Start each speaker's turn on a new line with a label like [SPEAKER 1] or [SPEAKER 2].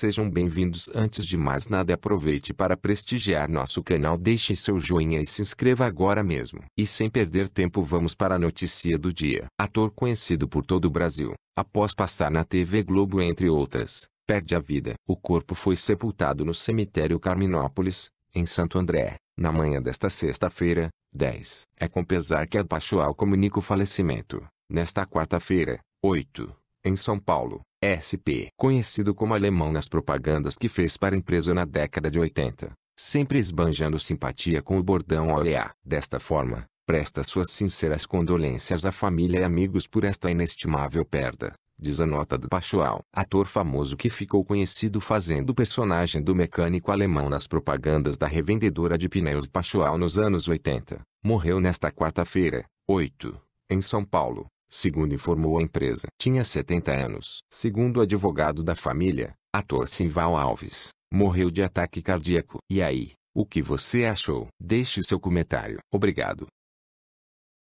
[SPEAKER 1] Sejam bem-vindos. Antes de mais nada, aproveite para prestigiar nosso canal. Deixe seu joinha e se inscreva agora mesmo. E sem perder tempo, vamos para a notícia do dia. Ator conhecido por todo o Brasil, após passar na TV Globo entre outras, perde a vida. O corpo foi sepultado no cemitério Carminópolis, em Santo André, na manhã desta sexta-feira, 10. É com pesar que a Pachual comunica o falecimento. Nesta quarta-feira, 8 em São Paulo, SP, conhecido como alemão nas propagandas que fez para a empresa na década de 80, sempre esbanjando simpatia com o bordão OEA. Desta forma, presta suas sinceras condolências à família e amigos por esta inestimável perda. Diz a nota do Pachual, ator famoso que ficou conhecido fazendo o personagem do mecânico alemão nas propagandas da revendedora de pneus Pachual nos anos 80, morreu nesta quarta-feira, 8, em São Paulo segundo informou a empresa. Tinha 70 anos. Segundo o advogado da família, ator Simval Alves, morreu de ataque cardíaco. E aí, o que você achou?
[SPEAKER 2] Deixe seu comentário. Obrigado.